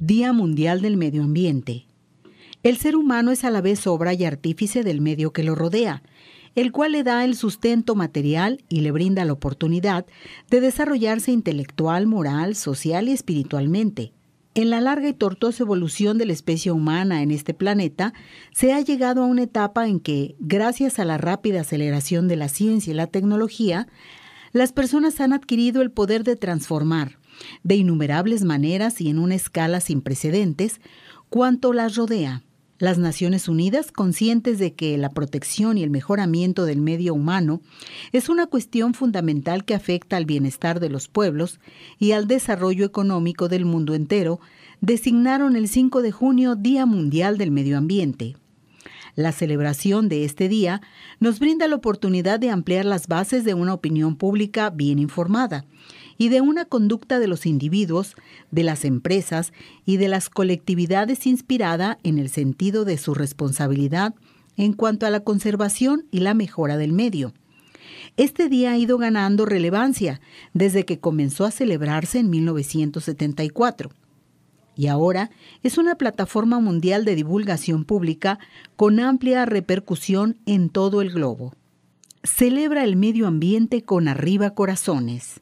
Día Mundial del Medio Ambiente. El ser humano es a la vez obra y artífice del medio que lo rodea, el cual le da el sustento material y le brinda la oportunidad de desarrollarse intelectual, moral, social y espiritualmente. En la larga y tortuosa evolución de la especie humana en este planeta, se ha llegado a una etapa en que, gracias a la rápida aceleración de la ciencia y la tecnología, las personas han adquirido el poder de transformar, de innumerables maneras y en una escala sin precedentes, cuanto las rodea. Las Naciones Unidas, conscientes de que la protección y el mejoramiento del medio humano es una cuestión fundamental que afecta al bienestar de los pueblos y al desarrollo económico del mundo entero, designaron el 5 de junio Día Mundial del Medio Ambiente. La celebración de este día nos brinda la oportunidad de ampliar las bases de una opinión pública bien informada y de una conducta de los individuos, de las empresas y de las colectividades inspirada en el sentido de su responsabilidad en cuanto a la conservación y la mejora del medio. Este día ha ido ganando relevancia desde que comenzó a celebrarse en 1974 y ahora es una plataforma mundial de divulgación pública con amplia repercusión en todo el globo. Celebra el medio ambiente con arriba corazones.